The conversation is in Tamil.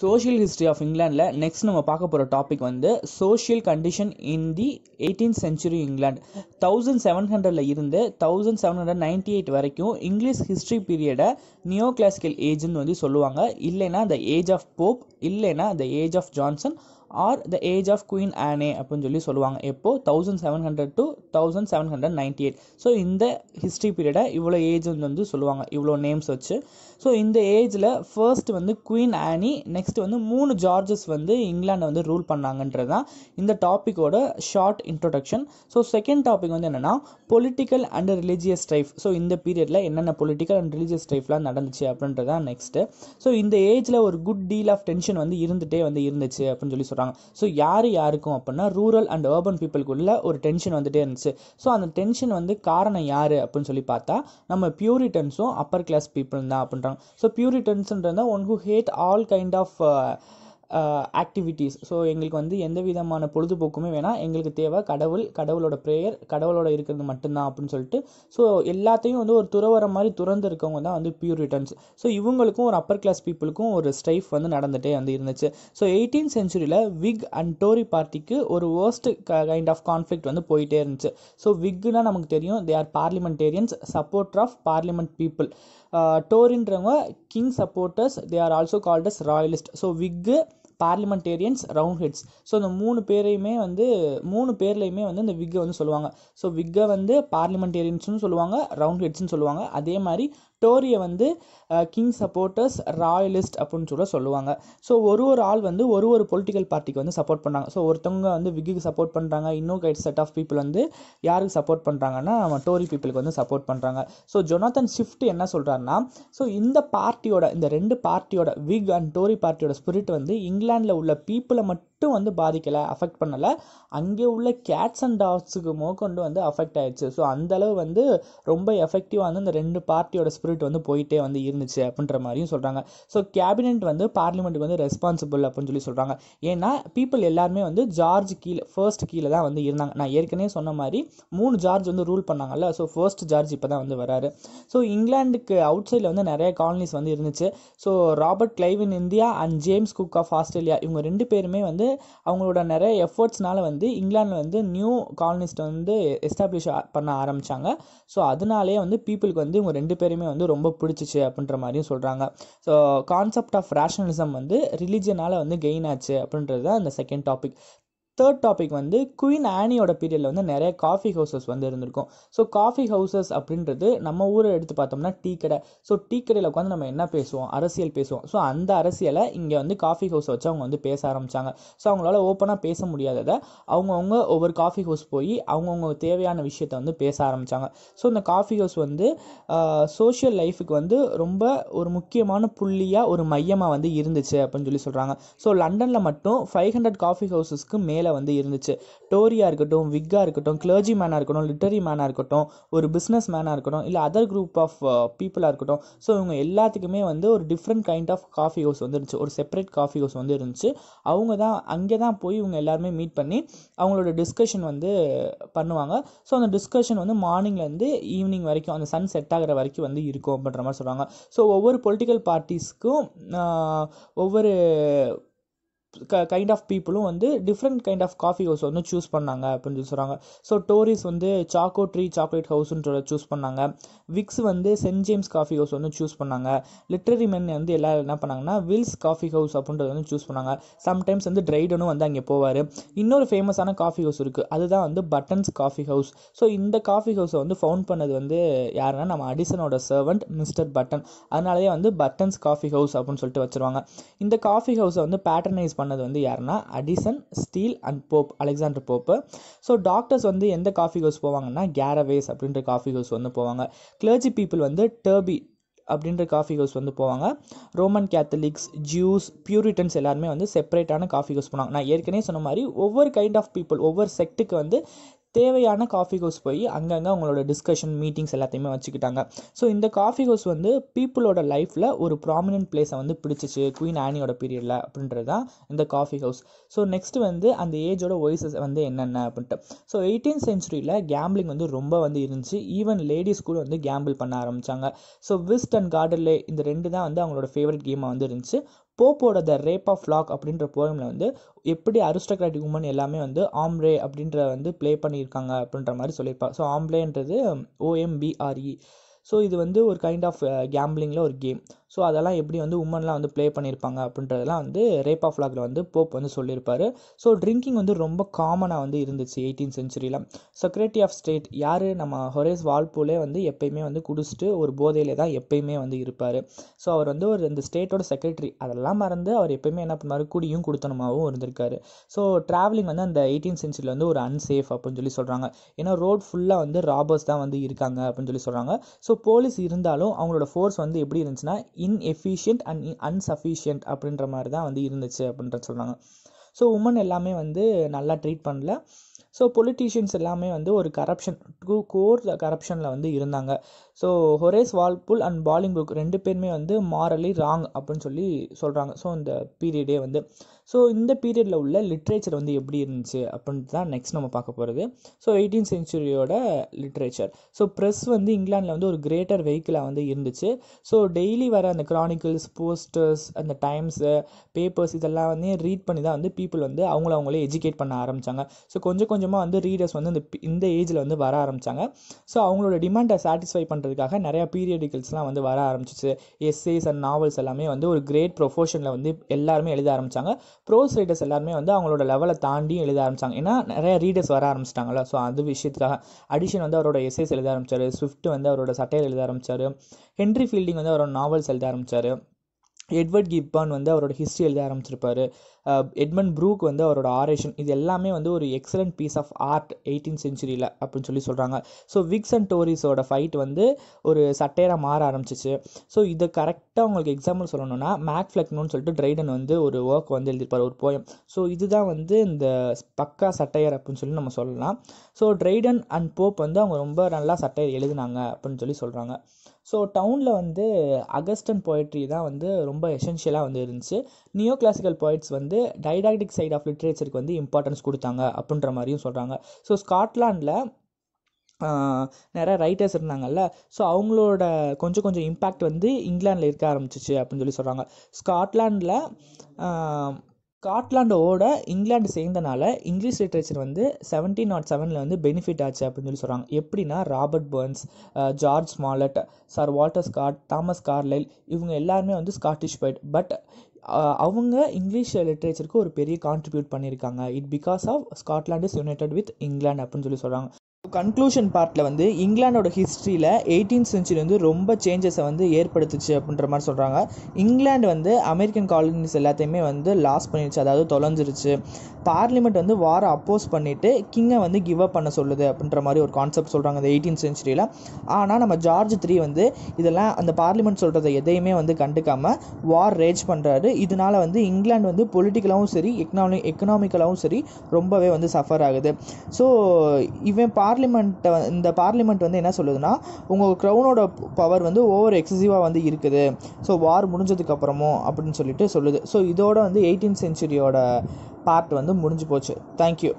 சோஷியல் ஹிஸ்ட்ரி ஆஃப் இங்கிலாண்டில் நெக்ஸ்ட் நம்ம பார்க்க போகிற டாபிக் வந்து social condition in the eighteen century England thousand seven ஹண்ட்ரடில் இருந்து thousand seven hundred ninety eight வரைக்கும் இங்கிலீஷ் ஹிஸ்ட்ரி பீரியடை நியோ கிளாசிக்கல் ஏஜ்னு வந்து சொல்லுவாங்க இல்லைன்னா த ஏஜ் ஆஃப் போப் இல்லைன்னா the age of Johnson or the age of Queen Anne அப்படின்னு சொல்லி சொல்லுவாங்க எப்போ thousand seven hundred to thousand seven hundred ninety eight so இந்த ஹிஸ்ட்ரி பீரியடை இவ்வளோ ஏஜ் வந்து சொல்லுவாங்க இவ்வளோ நேம்ஸ் வச்சு ஸோ இந்த ஏஜில் ஃபர்ஸ்ட் வந்து குயின் ஆனி நெக்ஸ்ட் வந்து மூணு ஜார்ஜஸ் வந்து இங்கிலாண்டை வந்து ரூல் பண்ணாங்கன்றது தான் இந்த டாப்பிக்கோட short introduction so second topic வந்து என்னென்னா political and religious strife so இந்த பீரியடில் என்னென்ன பொலிட்டிக்கல் அண்ட் ரிலீஜியஸ் ஸ்ட்ரைஃப்லாம் நடந்துச்சு அப்படின்றது தான் நெக்ஸ்ட்டு ஸோ இந்த ஏஜில் ஒரு குட் டீல் ஆஃப் டென்ஷன் வந்து இருந்துகிட்டே வந்து இருந்துச்சு அப்படின்னு சொல்லி சொல்கிறாங்க ஸோ யார் யாருக்கும் அப்படின்னா ரூரல் அண்ட் அர்பன் பீப்புளுக்குள்ள ஒரு டென்ஷன் வந்துகிட்டே இருந்துச்சு ஸோ அந்த டென்ஷன் வந்து காரணம் யார் அப்படின்னு சொல்லி பார்த்தா நம்ம பியூரிட்டன்ஸும் அப்பர் கிளாஸ் பீப்புள் தான் அப்படின்றாங்க ஸோ பியூரிட்டன்ஸ்ன்றது one who hate all kind of activities so எங்களுக்கு வந்து எந்த விதமான பொழுதுபோக்குமே வேணால் எங்களுக்கு தேவை கடவுள் கடவுளோட ப்ரேயர் கடவுளோட இருக்கிறது மட்டும்தான் அப்படின்னு சொல்லிட்டு ஸோ எல்லாத்தையும் வந்து ஒரு துறவர மாதிரி துறந்து இருக்கவங்க தான் வந்து பியூர் ரிட்டர்ன்ஸ் ஸோ இவங்களுக்கும் ஒரு அப்பர் கிளாஸ் பீப்புளுக்கும் ஒரு ஸ்ட்ரைஃப் வந்து நடந்துகிட்டே வந்து இருந்துச்சு ஸோ எயிட்டீன் சென்ச்சுரியில் விக் அண்ட் டோரி பார்ட்டிக்கு ஒரு வேர்ஸ்ட் கைண்ட் ஆஃப் கான்ஃப்ளிக்ட் வந்து போயிட்டே இருந்துச்சு ஸோ விக்னா நமக்கு தெரியும் they are parliamentarians supporter of parliament people டோரின்றவங்க king supporters they are also called as royalist so விக்கு பார்லிமெண்டேரியன்ஸ் ரவுண்ட் ஹெட்ஸ் ஸோ இந்த மூணு பேரையுமே வந்து மூணு பேர்லையுமே வந்து இந்த விக்கை வந்து சொல்லுவாங்க ஸோ விக்கை வந்து பார்லிமெண்டேரியன்ஸ்னு சொல்லுவாங்க ரவுண்ட் ஹெட்ஸ்னு சொல்லுவாங்க அதே மாதிரி டோரியை வந்து கிங் சப்போர்ட்டர்ஸ் ராயலிஸ்ட் அப்படின்னு சொல்ல சொல்லுவாங்க ஸோ ஒரு ஒரு ஆள் வந்து ஒரு ஒரு பொலிட்டிக்கல் பார்ட்டிக்கு வந்து சப்போர்ட் பண்ணாங்க ஸோ ஒருத்தவங்க வந்து விக்குக்கு சப்போர்ட் பண்ணுறாங்க இன்னும் கைட் செட் ஆஃப் பீப்புள் வந்து யாருக்கு சப்போர்ட் பண்ணுறாங்கன்னா அவன் டோரி பீப்புளுக்கு வந்து சப்போர்ட் பண்ணுறாங்க ஸோ ஜொனாத்தன் ஷிஃப்ட் என்ன சொல்கிறாருன்னா ஸோ இந்த பார்ட்டியோட இந்த ரெண்டு பார்ட்டியோட விக் அண்ட் டோரி பார்ட்டியோட ஸ்பிரிட் வந்து இங்கிலாண்டில் உள்ள பீப்புளை மட்டும் மட்டும் வந்து பாதிக்கலை அஃபெக்ட் பண்ணலை அங்கே உள்ள கேட்ஸ் அண்ட் டாக்ஸுக்கு மோக்கொண்டு வந்து அஃபெக்ட் ஆயிடுச்சு ஸோ அந்தளவு வந்து ரொம்ப எஃபெக்டிவாக வந்து இந்த ரெண்டு பார்ட்டியோட ஸ்பிரிட் வந்து போயிட்டே வந்து இருந்துச்சு அப்படின்ற மாதிரியும் சொல்கிறாங்க ஸோ கேபினெட் வந்து பார்லிமெண்ட்டுக்கு வந்து ரெஸ்பான்சிபிள் அப்படின்னு சொல்லி சொல்கிறாங்க ஏன்னா பீப்புள் எல்லாருமே வந்து ஜார்ஜ் கீழே ஃபர்ஸ்ட் கீழே தான் வந்து இருந்தாங்க நான் ஏற்கனவே சொன்ன மாதிரி மூணு ஜார்ஜ் வந்து ரூல் பண்ணாங்கல்ல ஸோ ஃபர்ஸ்ட் ஜார்ஜ் இப்போ தான் வந்து வராரு ஸோ இங்கிலாந்துக்கு அவுட் சைடில் வந்து நிறைய காலனிஸ் வந்து இருந்துச்சு so Robert Clive in India and James Cook of Australia இவங்க ரெண்டு பேருமே வந்து வந்து அவங்களோட நிறைய எஃபர்ட்ஸ்னால வந்து இங்கிலாண்டில் வந்து நியூ காலனிஸ்ட் வந்து எஸ்டாப்ளிஷ் பண்ண ஆரம்பித்தாங்க ஸோ அதனாலே வந்து பீப்புளுக்கு வந்து இவங்க ரெண்டு பேருமே வந்து ரொம்ப பிடிச்சிச்சு அப்படின்ற மாதிரியும் சொல்கிறாங்க ஸோ கான்செப்ட் ஆஃப் ரேஷனலிசம் வந்து ரிலீஜியனால் வந்து கெயின் ஆச்சு அப்படின்றது தான் அந்த செகண்ட் டாபிக் தேர்ட் டாபிக் வந்து குயின் ஆனியோட பீரியடில் வந்து நிறைய காஃபி ஹவுசஸ் வந்து இருந்திருக்கும் ஸோ காஃபி ஹவுசஸ் அப்படின்றது நம்ம ஊரை எடுத்து பார்த்தோம்னா டீ கடை ஸோ டீ கடையில் உட்காந்து நம்ம என்ன பேசுவோம் அரசியல் பேசுவோம் ஸோ அந்த அரசியலை இங்கே வந்து காஃபி ஹவுஸை வச்சு அவங்க வந்து பேச ஆரம்பித்தாங்க ஸோ அவங்களால ஓப்பனாக பேச முடியாததை அவங்கவுங்க ஒவ்வொரு காஃபி ஹவுஸ் போய் அவங்கவுங்க தேவையான விஷயத்த வந்து பேச ஆரம்பித்தாங்க ஸோ இந்த காஃபி ஹவுஸ் வந்து சோஷியல் லைஃபுக்கு வந்து ரொம்ப ஒரு முக்கியமான புள்ளியாக ஒரு மையமாக வந்து இருந்துச்சு அப்படின்னு சொல்லி சொல்கிறாங்க ஸோ லண்டனில் மட்டும் ஃபைவ் ஹண்ட்ரட் காஃபி ஹவுஸஸ்க்கு மேலே வேலை வந்து இருந்துச்சு டோரியாக இருக்கட்டும் விக்காக இருக்கட்டும் கிளர்ஜி மேனாக இருக்கட்டும் லிட்டரி மேனாக இருக்கட்டும் ஒரு பிஸ்னஸ் மேனாக இருக்கட்டும் இல்லை அதர் குரூப் ஆஃப் பீப்புளாக இருக்கட்டும் ஸோ இவங்க எல்லாத்துக்குமே வந்து ஒரு different kind of coffee house வந்துருச்சு ஒரு செப்பரேட் காஃபி ஹவுஸ் வந்து இருந்துச்சு அவங்க தான் அங்கே தான் போய் இவங்க எல்லாருமே மீட் பண்ணி அவங்களோட டிஸ்கஷன் வந்து பண்ணுவாங்க ஸோ அந்த டிஸ்கஷன் வந்து மார்னிங்லேருந்து ஈவினிங் வரைக்கும் அந்த சன் செட் ஆகிற வரைக்கும் வந்து இருக்கும் அப்படின்ற மாதிரி சொல்கிறாங்க ஸோ ஒவ்வொரு பொலிட்டிக்கல் பார்ட்டிஸ்க்கும் ஒவ்வொரு கைண்ட் ஆஃப் பீப்புளும் வந்து different kind of coffee house வந்து சூஸ் பண்ணாங்க அப்படின்னு சொல்லி சொல்கிறாங்க ஸோ டோரிஸ் வந்து சாக்கோ ட்ரீ சாக்லேட் ஹவுஸ்ன்ற சூஸ் பண்ணாங்க விக்ஸ் வந்து சென்ட் ஜேம்ஸ் காஃபி ஹவுஸ் வந்து சூஸ் பண்ணாங்க லிட்ரரி மென் வந்து எல்லோரும் என்ன பண்ணாங்கன்னா வில்ஸ் காஃபி ஹவுஸ் அப்படின்றது வந்து சூஸ் பண்ணாங்க சம்டைம்ஸ் வந்து ட்ரைடனும் வந்து அங்கே போவார் இன்னொரு ஃபேமஸான காஃபி ஹவுஸ் இருக்குது அதுதான் வந்து பட்டன்ஸ் காஃபி ஹவுஸ் ஸோ இந்த காஃபி ஹவுஸை வந்து ஃபவுண்ட் பண்ணது வந்து யாருன்னா நம்ம அடிசனோட சர்வெண்ட் மிஸ்டர் பட்டன் அதனாலேயே வந்து பட்டன்ஸ் காஃபி ஹவுஸ் அப்படின்னு சொல்லிட்டு வச்சுருவாங்க இந்த காஃபி ஹவுஸை வந்து பேட்டர்னைஸ் பண்ண பண்ணது வந்து யாருன்னா Addison Steele and Pope Alexander Pope so doctors வந்து எந்த காஃபி ஹவுஸ் போவாங்கன்னா கேரவேஸ் அப்படின்ற காஃபி ஹவுஸ் வந்து போவாங்க கிளர்ஜி பீப்புள் வந்து டர்பி அப்படின்ற காஃபி ஹவுஸ் வந்து போவாங்க ரோமன் கேத்தலிக்ஸ் ஜூஸ் பியூரிட்டன்ஸ் எல்லாருமே வந்து செப்பரேட்டான காஃபி ஹவுஸ் போனாங்க நான் ஏற்கனவே சொன்ன மாதிரி ஒவ்வொரு கைண்ட் ஆஃப் பீப்புள் ஒவ்வொரு செக்ட்டுக்கு வந்து தேவையான காஃபி ஹவுஸ் போய் அங்கங்கே அவங்களோட டிஸ்கஷன் மீட்டிங்ஸ் எல்லாத்தையுமே வச்சுக்கிட்டாங்க ஸோ இந்த காஃபி ஹவுஸ் வந்து பீப்புளோட லைஃப்பில் ஒரு ப்ராமினென்ட் பிளேஸை வந்து பிடிச்சிச்சு குயின் ஆனியோட பீரியடில் அப்படின்றது தான் இந்த காஃபி ஹவுஸ் ஸோ நெக்ஸ்ட் வந்து அந்த ஏஜோட வயசஸ் வந்து என்னென்ன அப்படின்ட்டு ஸோ எயிட்டீன் சென்ச்சுரியில் கேம்பிளிங் வந்து ரொம்ப வந்து இருந்துச்சு ஈவன் லேடிஸ் கூட வந்து கேம்பிள் பண்ண ஆரம்பித்தாங்க ஸோ விஸ்ட் அண்ட் கார்டர்லே இந்த ரெண்டு தான் வந்து அவங்களோட ஃபேவரட் கேமாக வந்து இருந்துச்சு போப்போட த ரேப் ஆஃப் லாக் அப்படின்ற போயமில் வந்து எப்படி அரிஸ்டோக்ராட்டிக் உமன் எல்லாமே வந்து ஆம்ரே அப்படின்ற வந்து ப்ளே பண்ணியிருக்காங்க அப்படின்ற மாதிரி சொல்லியிருப்பாங்க ஸோ ஆம்ப்ளேன்றது ஓஎம்பிஆர்இ um, ஸோ இது வந்து ஒரு கைண்ட் ஆஃப் கேம்பிளிங்கில் ஒரு கேம் ஸோ அதெல்லாம் எப்படி வந்து உமன்லாம் வந்து ப்ளே பண்ணியிருப்பாங்க அப்படின்றதெல்லாம் வந்து ரேப் ஆஃப் லாக்ல வந்து போப் வந்து சொல்லியிருப்பார் ஸோ ட்ரிங்கிங் வந்து ரொம்ப காமனாக வந்து இருந்துச்சு எயிட்டீன் செஞ்சுரியில் செக்ரட்டரி ஆஃப் ஸ்டேட் யார் நம்ம ஹொரேஸ் வால்பூலே வந்து எப்பயுமே வந்து குடிச்சிட்டு ஒரு போதையிலே தான் எப்பயுமே வந்து இருப்பார் ஸோ அவர் வந்து ஒரு இந்த ஸ்டேட்டோட செக்ரட்டரி அதெல்லாம் மறந்து அவர் எப்பயுமே என்ன பண்ணுவார் குடியும் குடுத்தனமாகவும் இருந்திருக்காரு ஸோ ட்ராவலிங் வந்து அந்த எயிட்டீன் செஞ்சுரியில் வந்து ஒரு அன்சேஃப் அப்படின்னு சொல்லி சொல்கிறாங்க ஏன்னா ரோட் ஃபுல்லாக வந்து ராபர்ஸ் தான் வந்து இருக்காங்க அப்படின்னு சொல்லி சொல்கிறாங்க ஸோ போலீஸ் இருந்தாலும் அவங்களோட ஃபோர்ஸ் வந்து எப்படி இருந்துச்சுன்னா இன்எஃபிஷியன்ட் அண்ட் அன்சஃபிஷியன்ட் அப்படின்ற மாதிரி தான் வந்து இருந்துச்சு அப்படின்ற சொல்கிறாங்க ஸோ உமன் எல்லாமே வந்து நல்லா ட்ரீட் பண்ணல ஸோ பொலிட்டீஷியன்ஸ் எல்லாமே வந்து ஒரு கரப்ஷன் டூ கோர் கரப்ஷனில் வந்து இருந்தாங்க so Horace Walpole and Bolingbroke ரெண்டு பேருமே வந்து மாரலி ராங் அப்படின்னு சொல்லி சொல்கிறாங்க ஸோ இந்த பீரியடே வந்து ஸோ இந்த பீரியடில் உள்ள லிட்ரேச்சர் வந்து எப்படி இருந்துச்சு அப்படின்ட்டு தான் நெக்ஸ்ட் நம்ம பார்க்க போகிறது ஸோ எயிட்டீன் செஞ்சுரியோட லிட்ரேச்சர் ஸோ ப்ரெஸ் வந்து இங்கிலாண்டில் வந்து ஒரு கிரேட்டர் வெஹிக்கிளாக வந்து இருந்துச்சு ஸோ டெய்லி வர அந்த க்ரானிக்கிள்ஸ் போஸ்டர்ஸ் அந்த டைம்ஸு பேப்பர்ஸ் இதெல்லாம் வந்து ரீட் பண்ணி தான் வந்து பீப்புள் வந்து அவங்கள அவங்களே எஜுகேட் பண்ண ஆரம்பித்தாங்க ஸோ கொஞ்சம் கொஞ்சமாக வந்து ரீடர்ஸ் வந்து இந்த இந்த ஏஜில் வந்து வர ஆரம்பித்தாங்க ஸோ அவங்களோட டிமாண்டை சாட்டிஸ்ஃபை பண்ணுற பண்ணுறதுக்காக நிறையா பீரியடிக்கல்ஸ்லாம் வந்து வர ஆரம்பிச்சிச்சு எஸ்ஏஸ் அண்ட் நாவல்ஸ் எல்லாமே வந்து ஒரு கிரேட் ப்ரொஃபஷனில் வந்து எல்லாருமே எழுத ஆரம்பித்தாங்க ப்ரோஸ் ரைட்டர்ஸ் எல்லாருமே வந்து அவங்களோட லெவலை தாண்டியும் எழுத ஆரம்பித்தாங்க ஏன்னா நிறைய ரீடர்ஸ் வர ஆரம்பிச்சிட்டாங்களா ஸோ அது விஷயத்துக்காக அடிஷன் வந்து அவரோட எஸ்ஏஸ் எழுத ஆரம்பித்தார் ஸ்விஃப்ட் வந்து அவரோட சட்டையில் எழுத ஆரம்பித்தார் ஹென்ரி ஃபீல்டிங் வந்து அவரோட நாவல்ஸ் எழுத ஆரம்பித்தார் எட்வர்ட் கிப்பான் வந்து அவரோட ஹிஸ்ட்ரி எழுத ஆரம்பிச்சிருப்பாரு எட்மண்ட் ப்ரூக் வந்து அவரோட ஆரேஷன் இது எல்லாமே வந்து ஒரு excellent piece of art eighteen செஞ்சுரியில் அப்படின்னு சொல்லி சொல்கிறாங்க ஸோ விக்ஸ் அண்ட் டோரிஸோட ஃபைட் வந்து ஒரு சட்டையராக மாற ஆரம்பிச்சிச்சு ஸோ இதை கரெக்டாக உங்களுக்கு எக்ஸாம்பிள் சொல்லணும்னா மேக் ஃப்ளக்னோன்னு சொல்லிட்டு ட்ரைடன் வந்து ஒரு ஒர்க் வந்து எழுதியிருப்பார் ஒரு போயம் ஸோ இதுதான் வந்து இந்த பக்கா சட்டையர் அப்படின்னு சொல்லி நம்ம சொல்லலாம் ஸோ ட்ரைடன் அண்ட் போப் வந்து அவங்க ரொம்ப நல்லா சட்டையர் எழுதினாங்க அப்படின்னு சொல்லி சொல்கிறாங்க ஸோ டவுனில் வந்து அகஸ்டன் போய்ட்ரி தான் வந்து ரொம்ப எசென்ஷியலாக வந்து இருந்துச்சு நியோ கிளாசிக்கல் போய்ட்ஸ் வந்து டைடாக்டிக் சைட் ஆஃப் லிட்ரேச்சருக்கு வந்து இம்பார்ட்டன்ஸ் கொடுத்தாங்க அப்படின்ற மாதிரியும் சொல்கிறாங்க ஸோ ஸ்காட்லாண்டில் நிறைய ரைட்டர்ஸ் இருந்தாங்கல்ல ஸோ அவங்களோட கொஞ்சம் கொஞ்சம் இம்பேக்ட் வந்து இங்கிலாண்டில் இருக்க ஆரம்பிச்சிச்சு அப்படின்னு சொல்லி சொல்கிறாங்க ஸ்காட்லாண்டில் ஸ்காட்லாண்டோட இங்கிலாந்து சேர்ந்தனால இங்கிலீஷ் லிட்ரேச்சர் வந்து செவன்டீன் நாட் செவனில் வந்து பெனிஃபிட் ஆச்சு அப்படின்னு சொல்லி சொல்கிறாங்க எப்படின்னா Robert Burns George Mallet Sir Walter Scott Thomas Carlyle இவங்க எல்லாருமே வந்து ஸ்காட்டிஷ் பைட் பட் அவங்க இங்கிலீஷ் லிட்ரேச்சருக்கு ஒரு பெரிய கான்ட்ரிபியூட் பண்ணியிருக்காங்க it because of Scotland is united with England அப்படின்னு சொல்லி சொல்கிறாங்க கன்க்ளூஷன் பார்ட்டில் வந்து இங்கிலாண்டோட ஹிஸ்ட்ரியில் எயிட்டீன் செஞ்சுரி வந்து ரொம்ப சேஞ்சஸை வந்து ஏற்படுத்துச்சு அப்படின்ற மாதிரி சொல்கிறாங்க இங்கிலாந்து வந்து அமெரிக்கன் காலனிஸ் எல்லாத்தையுமே வந்து லாஸ் பண்ணிடுச்சு அதாவது தொலைஞ்சிருச்சு பார்லிமெண்ட் வந்து வாரை அப்போஸ் பண்ணிவிட்டு கிங்கை வந்து கிவ் அப் பண்ண சொல்லுது அப்படின்ற மாதிரி ஒரு கான்செப்ட் சொல்கிறாங்க இந்த எயிட்டீன் செஞ்சுரியில் ஆனால் நம்ம ஜார்ஜ் த்ரீ வந்து இதெல்லாம் அந்த பார்லிமெண்ட் சொல்கிறத எதையுமே வந்து கண்டுக்காமல் வார் ரேஜ் பண்ணுறாரு இதனால் வந்து இங்கிலாந்து வந்து பொலிட்டிக்கலாகவும் சரி எக்கனாமி எக்கனாமிக்கலாகவும் சரி ரொம்பவே வந்து சஃபர் ஆகுது ஸோ இவன் பார் பார்லிமெண்ட்டை இந்த பார்லிமெண்ட் வந்து என்ன சொல்லுதுன்னா உங்கள் க்ரௌனோட பவர் வந்து ஓவர் எக்ஸசிவாக வந்து இருக்குது ஸோ வார் முடிஞ்சதுக்கப்புறமும் அப்படின்னு சொல்லிட்டு சொல்லுது ஸோ இதோட வந்து எயிட்டீன் சென்ச்சுரியோட பார்ட் வந்து முடிஞ்சு போச்சு தேங்க்யூ